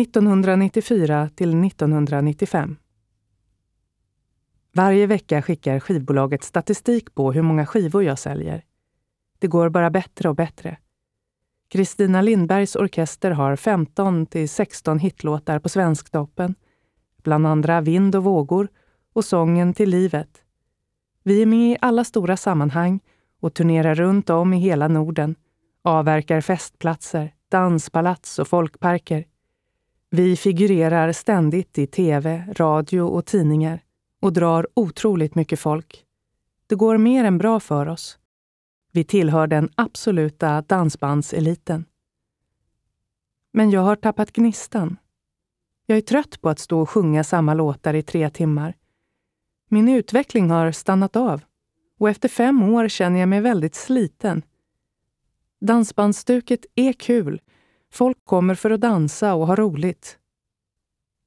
1994 till 1995. Varje vecka skickar skivbolaget statistik på hur många skivor jag säljer. Det går bara bättre och bättre. Kristina Lindbergs orkester har 15 till 16 hitlåtar på Svensktoppen, bland andra Vind och vågor och Sången till livet. Vi är med i alla stora sammanhang och turnerar runt om i hela Norden, avverkar festplatser, danspalats och folkparker. Vi figurerar ständigt i tv, radio och tidningar och drar otroligt mycket folk. Det går mer än bra för oss. Vi tillhör den absoluta dansbandseliten. Men jag har tappat gnistan. Jag är trött på att stå och sjunga samma låtar i tre timmar. Min utveckling har stannat av och efter fem år känner jag mig väldigt sliten. Dansbandsstuket är kul, Folk kommer för att dansa och ha roligt.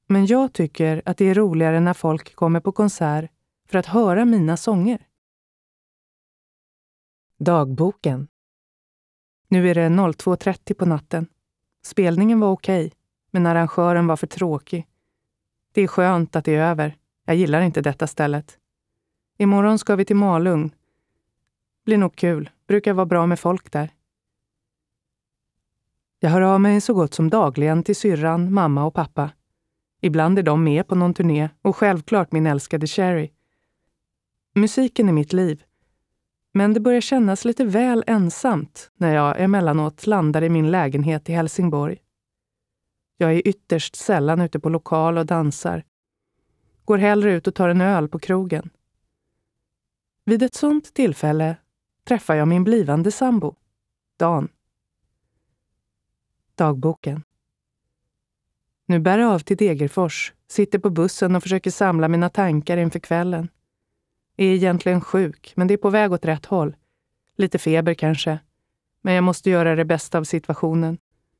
Men jag tycker att det är roligare när folk kommer på konsert för att höra mina sånger. Dagboken. Nu är det 02.30 på natten. Spelningen var okej, men arrangören var för tråkig. Det är skönt att det är över. Jag gillar inte detta stället. Imorgon ska vi till Malung. Blir nog kul. Brukar vara bra med folk där. Jag hör av mig så gott som dagligen till syrran, mamma och pappa. Ibland är de med på någon turné och självklart min älskade Sherry. Musiken är mitt liv. Men det börjar kännas lite väl ensamt när jag emellanåt landar i min lägenhet i Helsingborg. Jag är ytterst sällan ute på lokal och dansar. Går hellre ut och tar en öl på krogen. Vid ett sånt tillfälle träffar jag min blivande sambo, Dan. Dagboken. Nu bär jag av till Degerfors, sitter på bussen och försöker samla mina tankar inför kvällen. Är egentligen sjuk, men det är på väg åt rätt håll. Lite feber kanske. Men jag måste göra det bästa av situationen.